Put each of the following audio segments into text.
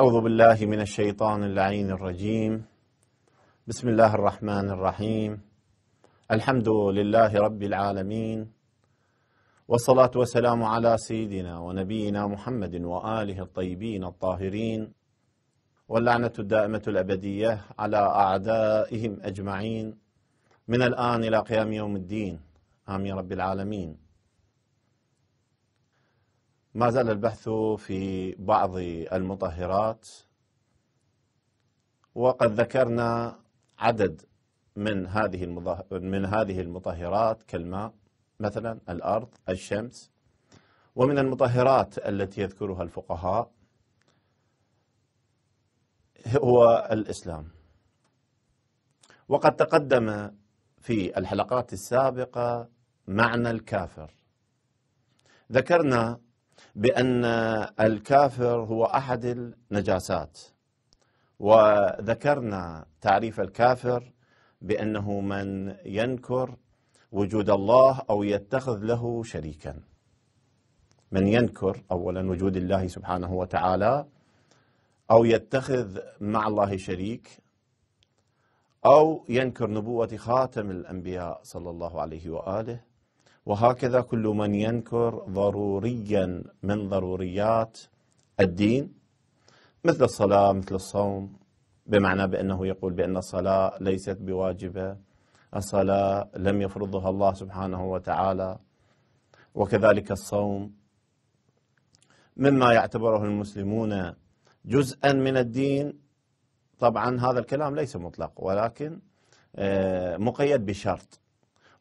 أعوذ بالله من الشيطان اللعين الرجيم بسم الله الرحمن الرحيم الحمد لله رب العالمين والصلاة والسلام على سيدنا ونبينا محمد وآله الطيبين الطاهرين واللعنة الدائمة الأبدية على أعدائهم أجمعين من الآن إلى قيام يوم الدين آمين رب العالمين ما زال البحث في بعض المطهرات وقد ذكرنا عدد من هذه من هذه المطهرات كالماء مثلا الارض الشمس ومن المطهرات التي يذكرها الفقهاء هو الاسلام وقد تقدم في الحلقات السابقه معنى الكافر ذكرنا بأن الكافر هو أحد النجاسات وذكرنا تعريف الكافر بأنه من ينكر وجود الله أو يتخذ له شريكا من ينكر أولا وجود الله سبحانه وتعالى أو يتخذ مع الله شريك أو ينكر نبوة خاتم الأنبياء صلى الله عليه وآله وهكذا كل من ينكر ضروريا من ضروريات الدين مثل الصلاة مثل الصوم بمعنى بأنه يقول بأن الصلاة ليست بواجبة الصلاة لم يفرضها الله سبحانه وتعالى وكذلك الصوم مما يعتبره المسلمون جزءا من الدين طبعا هذا الكلام ليس مطلق ولكن آه، مقيد بشرط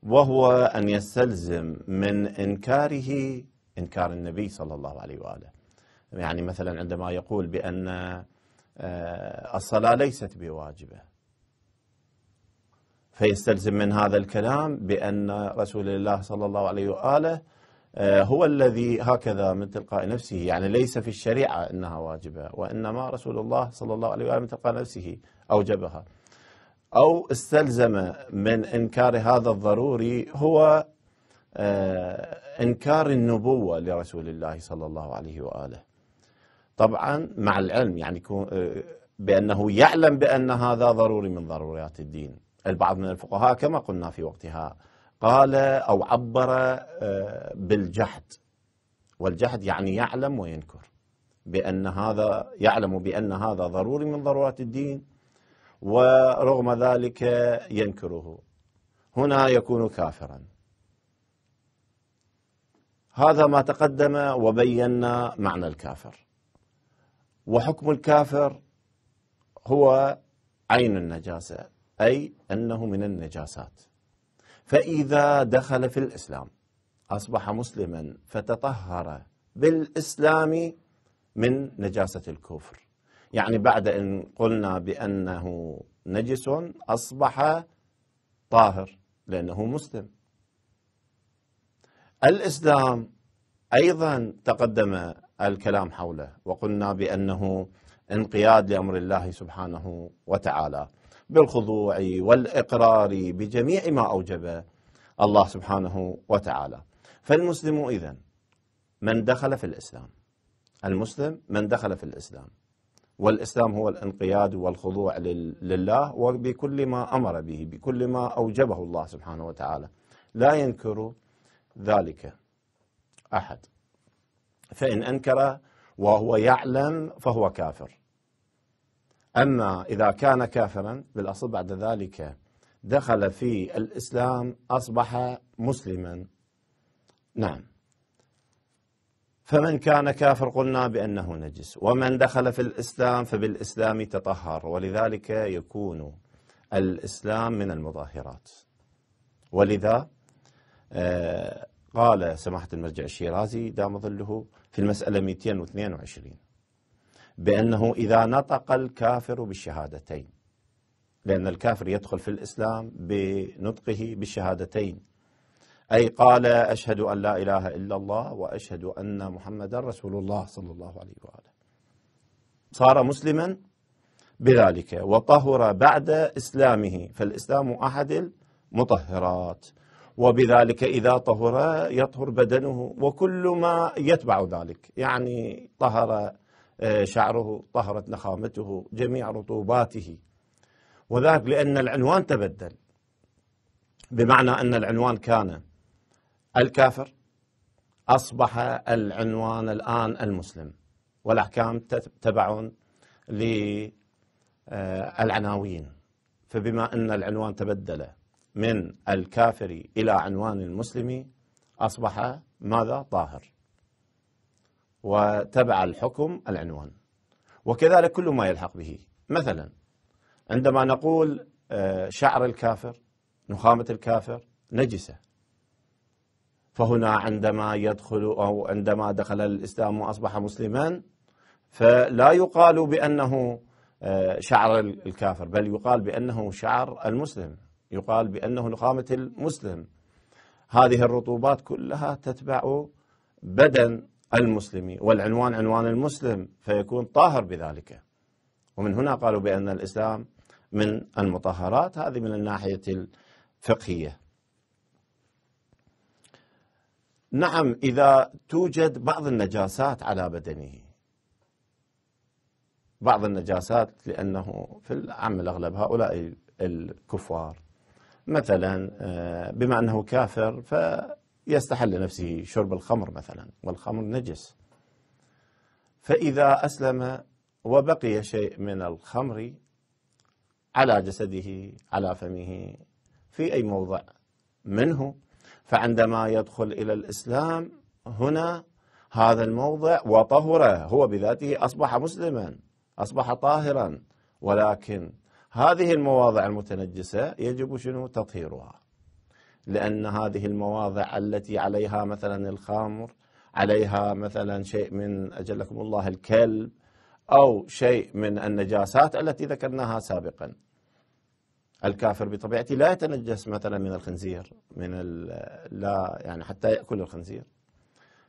وهو أن يستلزم من إنكاره إنكار النبي صلى الله عليه وآله يعني مثلا عندما يقول بأن آه، الصلاة ليست بواجبة فيستلزم من هذا الكلام بأن رسول الله صلى الله عليه وآله آه، هو الذي هكذا من تلقاء نفسه يعني ليس في الشريعة أنها واجبة وإنما رسول الله صلى الله عليه وآله من تلقاء نفسه أوجبها أو استلزم من إنكار هذا الضروري هو آه، إنكار النبوة لرسول الله صلى الله عليه وآله طبعا مع العلم يعني آه، بأنه يعلم بأن هذا ضروري من ضروريات الدين البعض من الفقهاء كما قلنا في وقتها قال أو عبر آه، بالجحد والجحد يعني يعلم وينكر بأن هذا يعلم بأن هذا ضروري من ضرورات الدين ورغم ذلك ينكره هنا يكون كافرا هذا ما تقدم وبينا معنى الكافر وحكم الكافر هو عين النجاسه اي انه من النجاسات فاذا دخل في الاسلام اصبح مسلما فتطهر بالاسلام من نجاسه الكفر يعني بعد أن قلنا بأنه نجس أصبح طاهر لأنه مسلم الإسلام أيضا تقدم الكلام حوله وقلنا بأنه انقياد لأمر الله سبحانه وتعالى بالخضوع والإقرار بجميع ما أوجبه الله سبحانه وتعالى فالمسلم إذا من دخل في الإسلام المسلم من دخل في الإسلام والإسلام هو الانقياد والخضوع لله وبكل ما أمر به بكل ما أوجبه الله سبحانه وتعالى لا ينكر ذلك أحد فإن أنكر وهو يعلم فهو كافر أما إذا كان كافرا بالأصل بعد ذلك دخل في الإسلام أصبح مسلما نعم فمن كان كافر قلنا بأنه نجس ومن دخل في الإسلام فبالإسلام تطهر ولذلك يكون الإسلام من المظاهرات ولذا آه، قال سماحة المرجع الشيرازي دام ظله في المسألة 222 بأنه إذا نطق الكافر بالشهادتين لأن الكافر يدخل في الإسلام بنطقه بالشهادتين أي قال أشهد أن لا إله إلا الله وأشهد أن محمدا رسول الله صلى الله عليه وآله صار مسلما بذلك وطهر بعد إسلامه فالإسلام أحد المطهرات وبذلك إذا طهر يطهر بدنه وكل ما يتبع ذلك يعني طهر آه، شعره طهرت نخامته جميع رطوباته وذلك لأن العنوان تبدل بمعنى أن العنوان كان الكافر أصبح العنوان الآن المسلم والأحكام تبع للعناوين آه، فبما أن العنوان تبدل من الكافر إلى عنوان المسلم أصبح ماذا طاهر وتبع الحكم العنوان وكذلك كل ما يلحق به مثلا عندما نقول آه، شعر الكافر نخامة الكافر نجسة فهنا عندما يدخل أو عندما دخل الإسلام وأصبح مسلما فلا يقال بأنه آه، شعر الكافر بل يقال بأنه شعر المسلم يقال بأنه نخامة المسلم هذه الرطوبات كلها تتبع بدن المسلم والعنوان عنوان المسلم فيكون طاهر بذلك ومن هنا قالوا بأن الإسلام من المطهرات هذه من الناحية الفقهية نعم إذا توجد بعض النجاسات على بدنه بعض النجاسات لأنه في العام الأغلب هؤلاء الكفار مثلا آه، بما أنه كافر فيستحل لنفسه شرب الخمر مثلا والخمر نجس فإذا أسلم وبقي شيء من الخمر على جسده على فمه في أي موضع منه فعندما يدخل إلى الإسلام هنا هذا الموضع وطهر هو بذاته أصبح مسلما أصبح طاهرا ولكن هذه المواضع المتنجسة يجب شنو تطهيرها لأن هذه المواضع التي عليها مثلا الخمر عليها مثلا شيء من أجلكم الله الكلب أو شيء من النجاسات التي ذكرناها سابقا الكافر بطبيعته لا يتنجس مثلا من الخنزير من لا يعني حتى ياكل الخنزير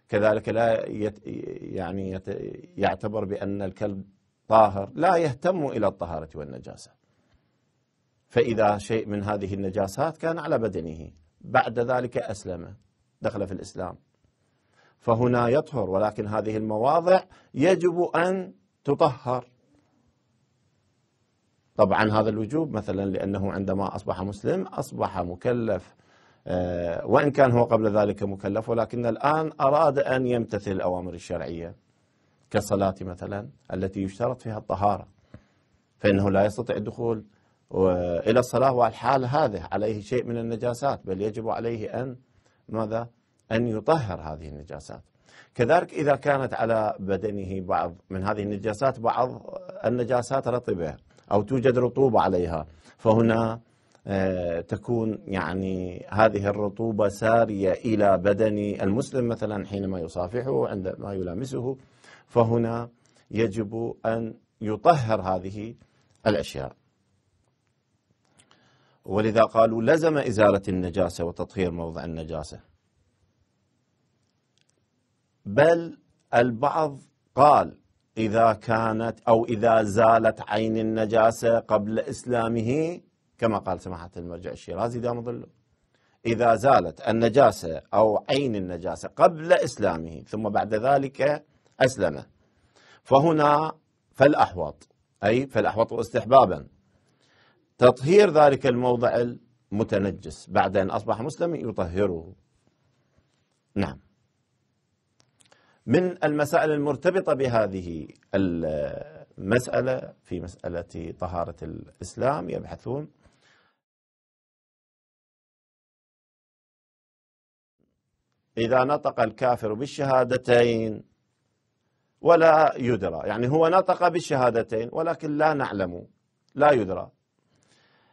كذلك لا يت يعني يت يعتبر بان الكلب طاهر لا يهتم الى الطهاره والنجاسه فاذا شيء من هذه النجاسات كان على بدنه بعد ذلك اسلم دخل في الاسلام فهنا يطهر ولكن هذه المواضع يجب ان تطهر طبعا هذا الوجوب مثلا لأنه عندما أصبح مسلم أصبح مكلف آه، وإن كان هو قبل ذلك مكلف ولكن الآن أراد أن يمتثل الأوامر الشرعية كالصلاة مثلا التي يشترط فيها الطهارة فإنه لا يستطيع الدخول إلى الصلاة والحال هذا هذه عليه شيء من النجاسات بل يجب عليه أن ماذا أن يطهر هذه النجاسات كذلك إذا كانت على بدنه بعض من هذه النجاسات بعض النجاسات رطبة أو توجد رطوبة عليها فهنا آه، تكون يعني هذه الرطوبة سارية إلى بدن المسلم مثلا حينما يصافحه عندما يلامسه فهنا يجب أن يطهر هذه الأشياء ولذا قالوا لزم إزالة النجاسة وتطهير موضع النجاسة بل البعض قال إذا كانت أو إذا زالت عين النجاسة قبل إسلامه كما قال سماحة المرجع الشيرازي دام ظله إذا زالت النجاسة أو عين النجاسة قبل إسلامه ثم بعد ذلك أسلم فهنا فالأحوط أي فالأحوط استحبابا تطهير ذلك الموضع المتنجس بعد أن أصبح مسلما يطهره نعم من المسائل المرتبطة بهذه المسألة في مسألة طهارة الإسلام يبحثون إذا نطق الكافر بالشهادتين ولا يدرى يعني هو نطق بالشهادتين ولكن لا نعلم لا يدرى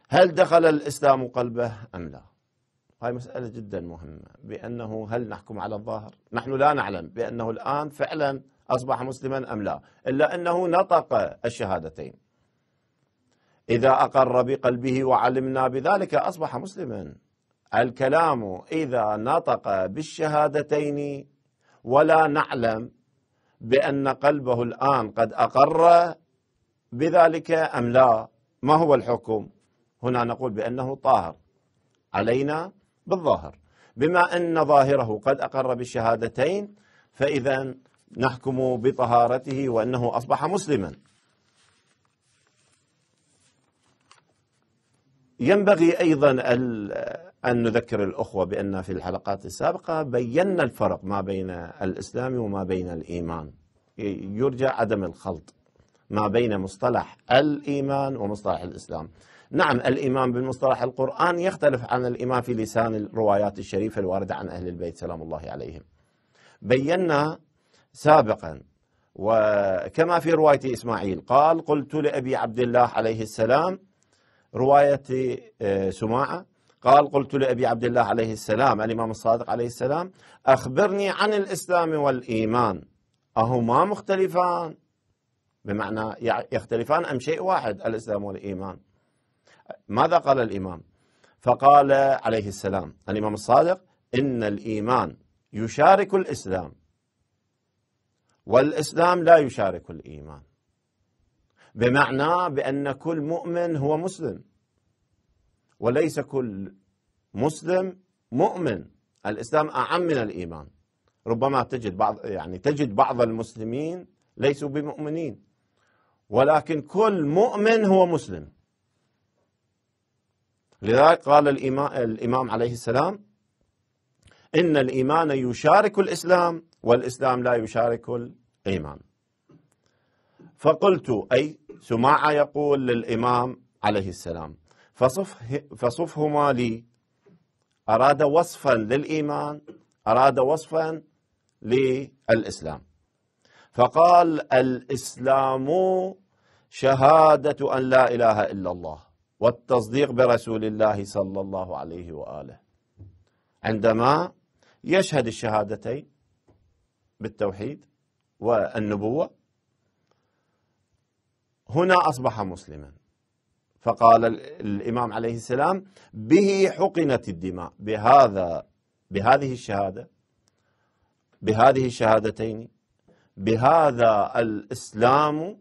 هل دخل الإسلام قلبه أم لا هاي مسألة جدا مهمة بأنه هل نحكم على الظاهر نحن لا نعلم بأنه الآن فعلا أصبح مسلما أم لا إلا أنه نطق الشهادتين إذا أقر بقلبه وعلمنا بذلك أصبح مسلما الكلام إذا نطق بالشهادتين ولا نعلم بأن قلبه الآن قد أقر بذلك أم لا ما هو الحكم هنا نقول بأنه طاهر علينا بالظاهر بما أن ظاهره قد أقر بالشهادتين فإذا نحكم بطهارته وأنه أصبح مسلما ينبغي أيضا أن نذكر الأخوة بأن في الحلقات السابقة بينا الفرق ما بين الإسلام وما بين الإيمان يرجى عدم الخلط ما بين مصطلح الإيمان ومصطلح الإسلام نعم الإمام بالمصطلح القرآن يختلف عن الإمام في لسان الروايات الشريفة الواردة عن أهل البيت سلام الله عليهم بينا سابقا وكما في رواية إسماعيل قال قلت لأبي عبد الله عليه السلام رواية آه، سماعة قال قلت لأبي عبد الله عليه السلام الإمام الصادق عليه السلام أخبرني عن الإسلام والإيمان أهما مختلفان بمعنى يختلفان أم شيء واحد الإسلام والإيمان ماذا قال الإمام فقال عليه السلام الإمام الصادق إن الإيمان يشارك الإسلام والإسلام لا يشارك الإيمان بمعنى بأن كل مؤمن هو مسلم وليس كل مسلم مؤمن الإسلام أعم من الإيمان ربما تجد بعض يعني تجد بعض المسلمين ليسوا بمؤمنين ولكن كل مؤمن هو مسلم لذلك قال الإمام عليه السلام إن الإيمان يشارك الإسلام والإسلام لا يشارك الإيمان فقلت أي سماعة يقول للإمام عليه السلام فصف فصفهما لي أراد وصفا للإيمان أراد وصفا للإسلام فقال الإسلام شهادة أن لا إله إلا الله والتصديق برسول الله صلى الله عليه واله عندما يشهد الشهادتين بالتوحيد والنبوه هنا اصبح مسلما فقال الامام عليه السلام به حقنت الدماء بهذا بهذه الشهاده بهذه الشهادتين بهذا الاسلام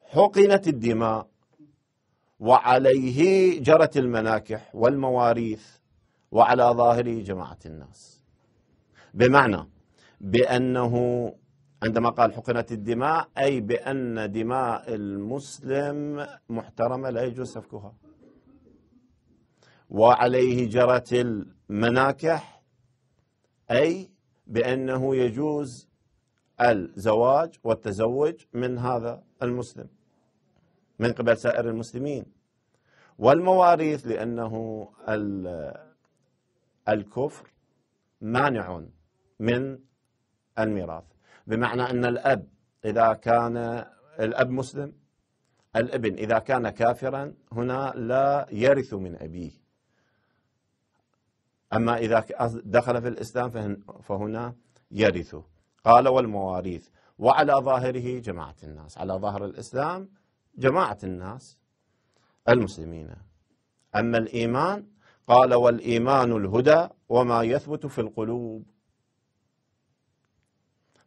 حقنت الدماء وعليه جرت المناكح والمواريث وعلى ظاهره جماعة الناس بمعنى بأنه عندما قال حقنت الدماء أي بأن دماء المسلم محترمة لا يجوز سفكها وعليه جرت المناكح أي بأنه يجوز الزواج والتزوج من هذا المسلم من قبل سائر المسلمين والمواريث لأنه الكفر مانع من الميراث بمعنى أن الأب إذا كان الأب مسلم الابن إذا كان كافرا هنا لا يرث من أبيه أما إذا دخل في الإسلام فهنا يرثه قال والمواريث وعلى ظاهره جماعة الناس على ظاهر الإسلام جماعة الناس المسلمين أما الإيمان قال والإيمان الهدى وما يثبت في القلوب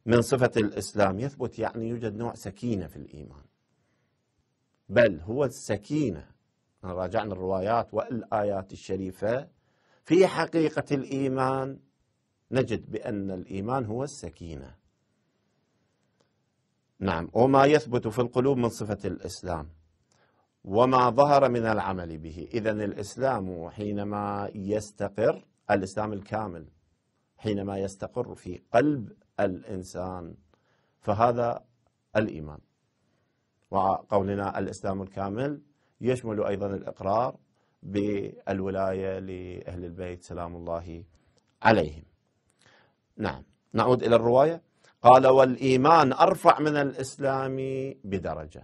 من صفة الإسلام يثبت يعني يوجد نوع سكينة في الإيمان بل هو السكينة راجعنا الروايات والآيات الشريفة في حقيقة الإيمان نجد بأن الإيمان هو السكينة نعم وما يثبت في القلوب من صفة الإسلام وما ظهر من العمل به إذا الإسلام حينما يستقر الإسلام الكامل حينما يستقر في قلب الإنسان فهذا الإيمان وقولنا الإسلام الكامل يشمل أيضا الإقرار بالولاية لأهل البيت سلام الله عليهم نعم نعود إلى الرواية قال والإيمان أرفع من الإسلام بدرجة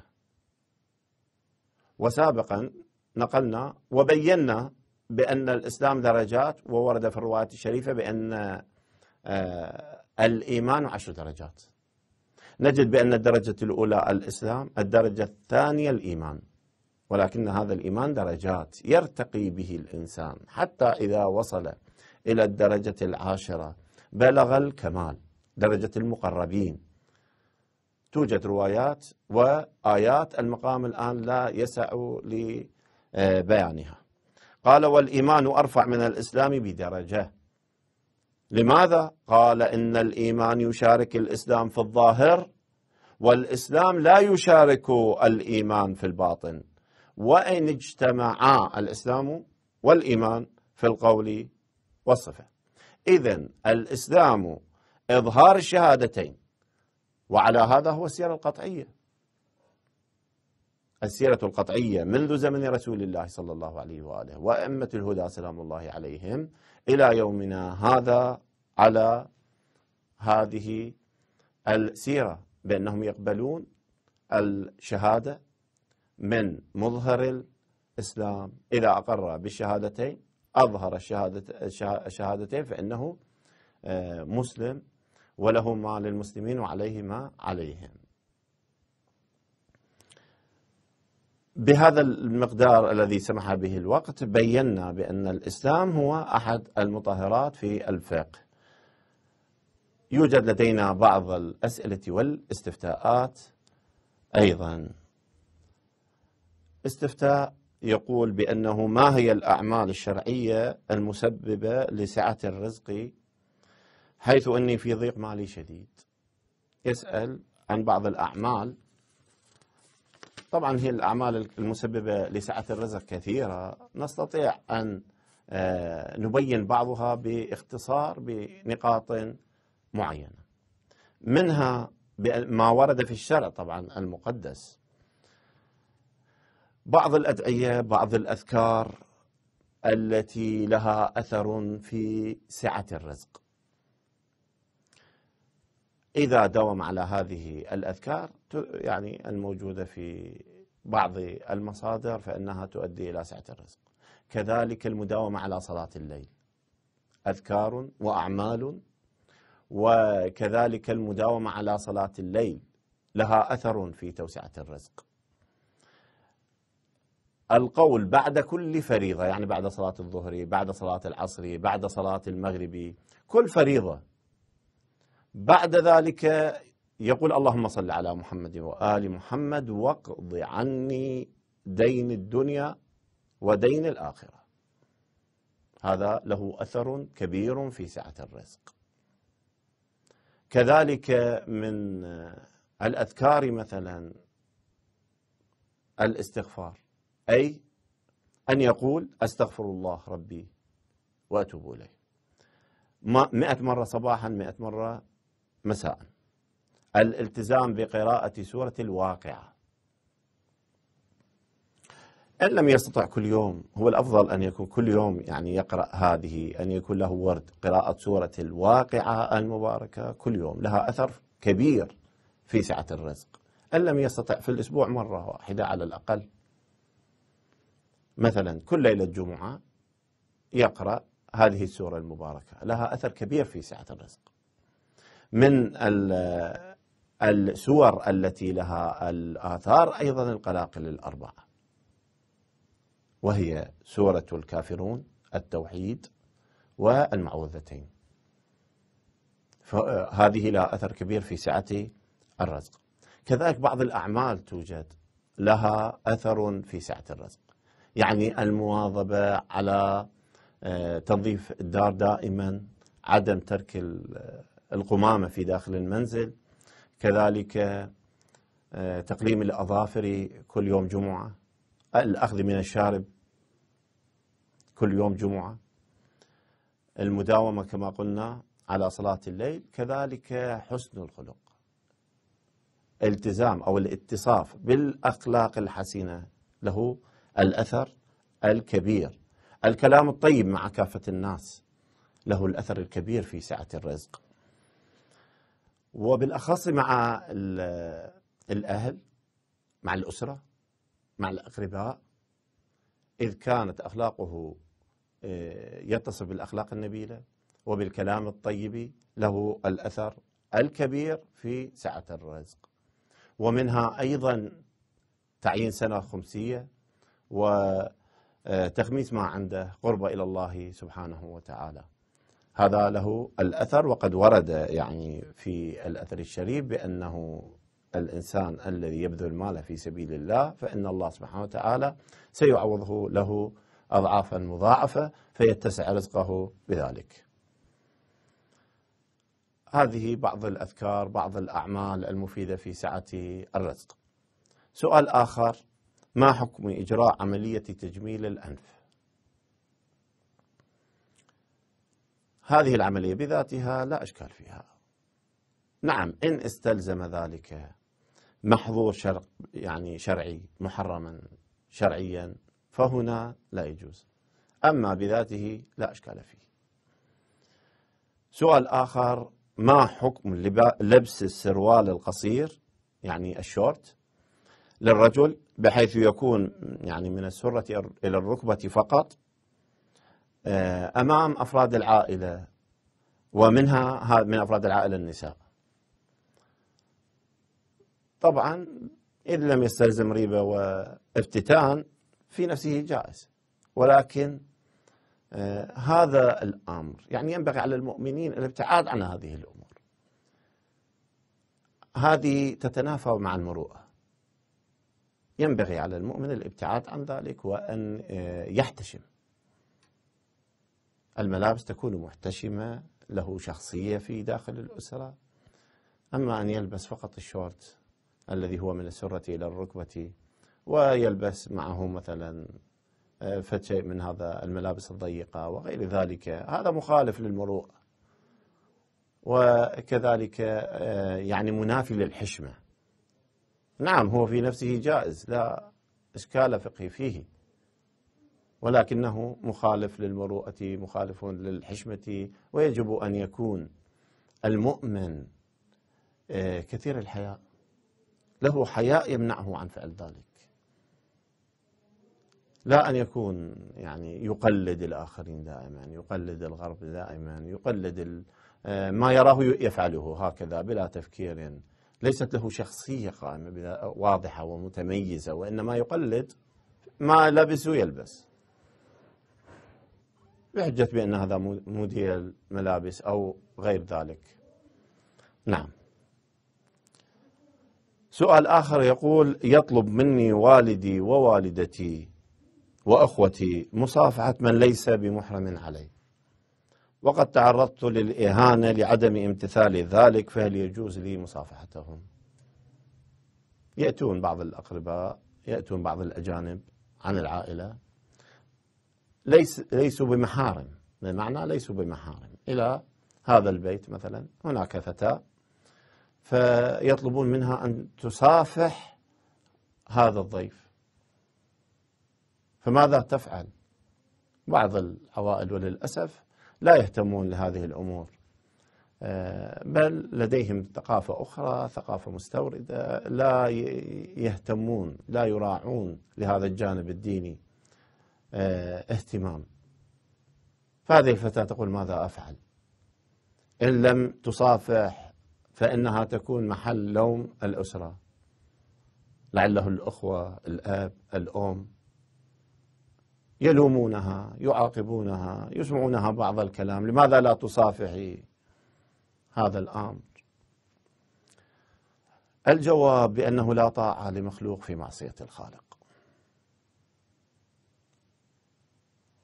وسابقا نقلنا وبينا بأن الإسلام درجات وورد في الرواية الشريفة بأن آه، الإيمان عشر درجات نجد بأن الدرجة الأولى الإسلام الدرجة الثانية الإيمان ولكن هذا الإيمان درجات يرتقي به الإنسان حتى إذا وصل إلى الدرجة العاشرة بلغ الكمال درجة المقربين توجد روايات وآيات المقام الآن لا يسع لبيانها قال والإيمان أرفع من الإسلام بدرجة لماذا؟ قال إن الإيمان يشارك الإسلام في الظاهر والإسلام لا يشارك الإيمان في الباطن وإن اجتمعا الإسلام والإيمان في القول والصفة إذا الإسلام إظهار الشهادتين وعلى هذا هو السيرة القطعية السيرة القطعية منذ زمن رسول الله صلى الله عليه وآله وأئمة الهدى سلام الله عليهم إلى يومنا هذا على هذه السيرة بأنهم يقبلون الشهادة من مظهر الإسلام إذا أقر بالشهادتين أظهر الشهادتين فإنه آه، مسلم وله ما للمسلمين وعليه ما عليهم بهذا المقدار الذي سمح به الوقت بينا بأن الإسلام هو أحد المطهرات في الفقه يوجد لدينا بعض الأسئلة والاستفتاءات أيضا استفتاء يقول بأنه ما هي الأعمال الشرعية المسببة لسعة الرزق حيث أني في ضيق مالي شديد يسأل عن بعض الأعمال طبعا هي الأعمال المسببة لسعة الرزق كثيرة نستطيع أن آه، نبين بعضها باختصار بنقاط معينة منها ما ورد في الشرع طبعا المقدس بعض الأدعية بعض الأذكار التي لها أثر في سعة الرزق إذا دوم على هذه الأذكار يعني الموجودة في بعض المصادر فإنها تؤدي إلى سعة الرزق كذلك المداومة على صلاة الليل أذكار وأعمال وكذلك المداومة على صلاة الليل لها أثر في توسعة الرزق القول بعد كل فريضة يعني بعد صلاة الظهر بعد صلاة العصر بعد صلاة المغرب كل فريضة بعد ذلك يقول اللهم صل على محمد وآل محمد واقض عني دين الدنيا ودين الآخرة هذا له أثر كبير في سعة الرزق كذلك من الأذكار مثلا الاستغفار أي أن يقول أستغفر الله ربي وأتوب إليه مئة مرة صباحا مئة مرة مساء الالتزام بقراءة سورة الواقعة إن لم يستطع كل يوم هو الأفضل أن يكون كل يوم يعني يقرأ هذه أن يكون له ورد قراءة سورة الواقعة المباركة كل يوم لها أثر كبير في سعة الرزق إن لم يستطع في الأسبوع مرة واحدة على الأقل مثلا كل ليلة جمعة يقرأ هذه السورة المباركة لها أثر كبير في سعة الرزق من السور التي لها الآثار أيضا القلاقل الأربعة وهي سورة الكافرون التوحيد والمعوذتين فهذه لها أثر كبير في سعة الرزق كذلك بعض الأعمال توجد لها أثر في سعة الرزق يعني المواظبة على آه، تنظيف الدار دائما عدم ترك القمامة في داخل المنزل كذلك آه، تقليم الأظافر كل يوم جمعة الأخذ من الشارب كل يوم جمعة المداومة كما قلنا على صلاة الليل كذلك حسن الخلق التزام أو الاتصاف بالأخلاق الحسنة له الأثر الكبير الكلام الطيب مع كافة الناس له الأثر الكبير في سعة الرزق وبالاخص مع الاهل مع الاسره مع الاقرباء اذ كانت اخلاقه آه، يتصف بالاخلاق النبيله وبالكلام الطيب له الاثر الكبير في سعه الرزق ومنها ايضا تعيين سنه خمسيه وتخميس آه، ما عنده قرب الى الله سبحانه وتعالى هذا له الأثر وقد ورد يعني في الأثر الشريف بأنه الإنسان الذي يبذل المال في سبيل الله فإن الله سبحانه وتعالى سيعوضه له أضعافا مضاعفة فيتسع رزقه بذلك هذه بعض الأذكار بعض الأعمال المفيدة في سعة الرزق سؤال آخر ما حكم إجراء عملية تجميل الأنف هذه العملية بذاتها لا أشكال فيها نعم إن استلزم ذلك محظور شرع يعني شرعي محرما شرعيا فهنا لا يجوز أما بذاته لا أشكال فيه سؤال آخر ما حكم لبس السروال القصير يعني الشورت للرجل بحيث يكون يعني من السرة إلى الركبة فقط آه، امام افراد العائله ومنها من افراد العائله النساء. طبعا ان لم يستلزم ريبه وافتتان في نفسه جائز ولكن آه، هذا الامر يعني ينبغي على المؤمنين الابتعاد عن هذه الامور. هذه تتنافى مع المروءه. ينبغي على المؤمن الابتعاد عن ذلك وان آه، يحتشم الملابس تكون محتشمة له شخصية في داخل الأسرة أما أن يلبس فقط الشورت الذي هو من السرة إلى الركبة ويلبس معه مثلا آه، فتشي من هذا الملابس الضيقة وغير ذلك هذا مخالف للمروءة وكذلك آه، يعني منافي للحشمة نعم هو في نفسه جائز لا إشكال فقهي فيه ولكنه مخالف للمروءة مخالف للحشمة ويجب أن يكون المؤمن آه، كثير الحياء له حياء يمنعه عن فعل ذلك لا أن يكون يعني يقلد الآخرين دائما يقلد الغرب دائما يقلد آه، ما يراه يفعله هكذا بلا تفكير ليست له شخصية قائمة واضحة ومتميزة وإنما يقلد ما لبسه يلبس بحجة بأن هذا موديل ملابس أو غير ذلك نعم سؤال آخر يقول يطلب مني والدي ووالدتي وأخوتي مصافحة من ليس بمحرم علي وقد تعرضت للإهانة لعدم امتثال ذلك فهل يجوز لي مصافحتهم يأتون بعض الأقرباء يأتون بعض الأجانب عن العائلة ليس ليسوا بمحارم بمعنى ليسوا بمحارم إلى هذا البيت مثلا هناك فتاة فيطلبون منها أن تصافح هذا الضيف فماذا تفعل بعض العوائل وللأسف لا يهتمون لهذه الأمور آه، بل لديهم ثقافة أخرى ثقافة مستوردة لا يهتمون لا يراعون لهذا الجانب الديني آه، اهتمام فهذه نعم. الفتاة تقول ماذا أفعل إن لم تصافح فإنها تكون محل لوم الأسرة لعله الأخوة الأب الأم يلومونها يعاقبونها يسمعونها بعض الكلام لماذا لا تصافحي هذا الأمر الجواب بأنه لا طاعة لمخلوق في معصية الخالق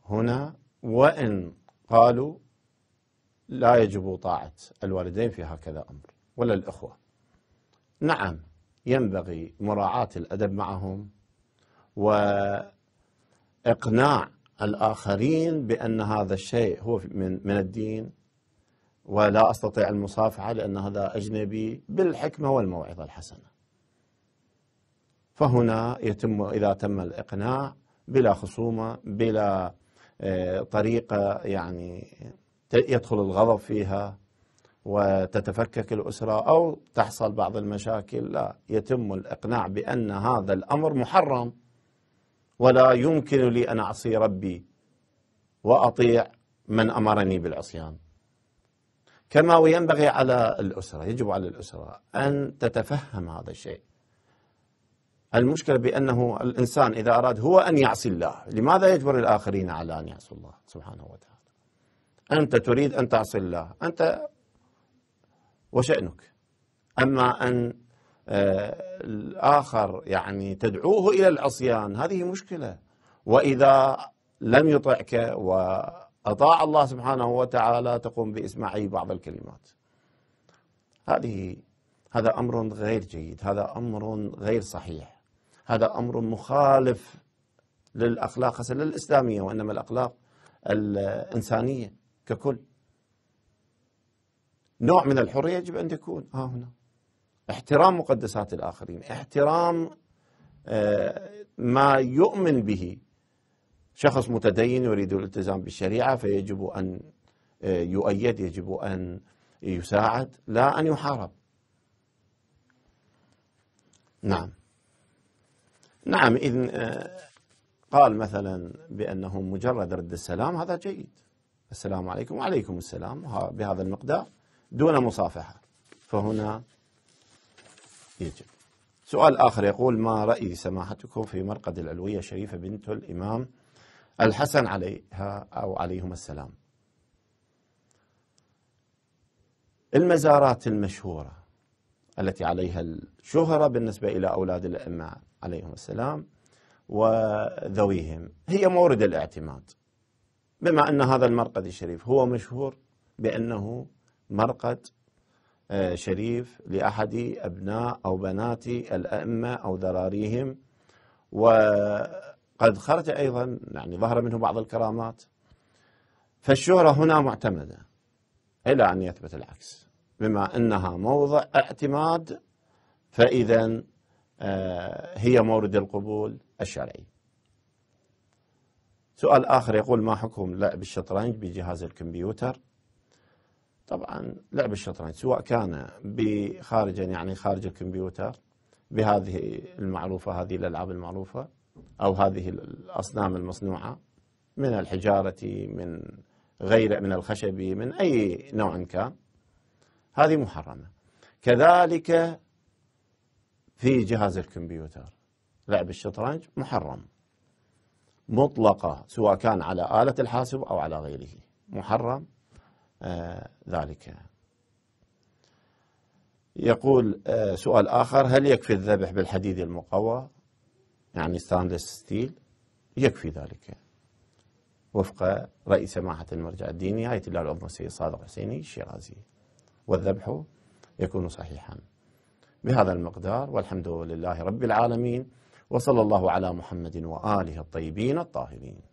هنا وإن قالوا لا يجب طاعة الوالدين في هكذا أمر ولا الإخوة نعم ينبغي مراعاة الأدب معهم وإقناع الآخرين بأن هذا الشيء هو من, من الدين ولا أستطيع المصافحة لأن هذا أجنبي بالحكمة والموعظة الحسنة فهنا يتم إذا تم الإقناع بلا خصومة بلا آه، طريقة يعني يدخل الغضب فيها وتتفكك الأسرة أو تحصل بعض المشاكل لا يتم الإقناع بأن هذا الأمر محرم ولا يمكن لي أن أعصي ربي وأطيع من أمرني بالعصيان كما وينبغي على الأسرة يجب على الأسرة أن تتفهم هذا الشيء المشكلة بأنه الإنسان إذا أراد هو أن يعصي الله لماذا يجبر الآخرين على أن يعصوا الله سبحانه وتعالى أنت تريد أن تعصي الله أنت وشأنك أما أن آه، الآخر يعني تدعوه إلى العصيان هذه مشكلة وإذا لم يطعك وأطاع الله سبحانه وتعالى تقوم بإسماعه بعض الكلمات هذه هذا أمر غير جيد هذا أمر غير صحيح هذا أمر مخالف للأخلاق حسنا الإسلامية وإنما الأخلاق الإنسانية ككل نوع من الحرية يجب أن تكون ها هنا احترام مقدسات الآخرين احترام آه، ما يؤمن به شخص متدين يريد الالتزام بالشريعة فيجب أن آه، يؤيد يجب أن يساعد لا أن يحارب نعم نعم إذن آه، قال مثلا بأنه مجرد رد السلام هذا جيد السلام عليكم وعليكم السلام بهذا المقدار دون مصافحة فهنا يجب سؤال آخر يقول ما رأي سماحتكم في مرقد العلوية شريفة بنت الإمام الحسن عليها أو عليهما السلام المزارات المشهورة التي عليها الشهرة بالنسبة إلى أولاد الأئمة عليهم السلام وذويهم هي مورد الاعتماد بما أن هذا المرقد الشريف هو مشهور بأنه مرقد آه، شريف لأحد أبناء أو بنات الأئمة أو ذراريهم وقد خرج أيضا يعني ظهر منه بعض الكرامات فالشهرة هنا معتمدة إلى أن يثبت العكس بما أنها موضع اعتماد فإذا آه، هي مورد القبول الشرعي سؤال آخر يقول ما حكم لعب الشطرنج بجهاز الكمبيوتر طبعا لعب الشطرنج سواء كان بخارجا يعني خارج الكمبيوتر بهذه المعروفة هذه الألعاب المعروفة أو هذه الأصنام المصنوعة من الحجارة من غير من الخشب من أي نوع كان هذه محرمة كذلك في جهاز الكمبيوتر لعب الشطرنج محرم مطلقة سواء كان على آلة الحاسب أو على غيره محرم آه ذلك يقول آه سؤال آخر هل يكفي الذبح بالحديد المقوى يعني ستانلس ستيل يكفي ذلك وفق رئيس سماحة المرجع الديني آية الله العظمى السيد صادق حسيني الشيرازي والذبح يكون صحيحا بهذا المقدار والحمد لله رب العالمين وصلى الله على محمد وآله الطيبين الطاهرين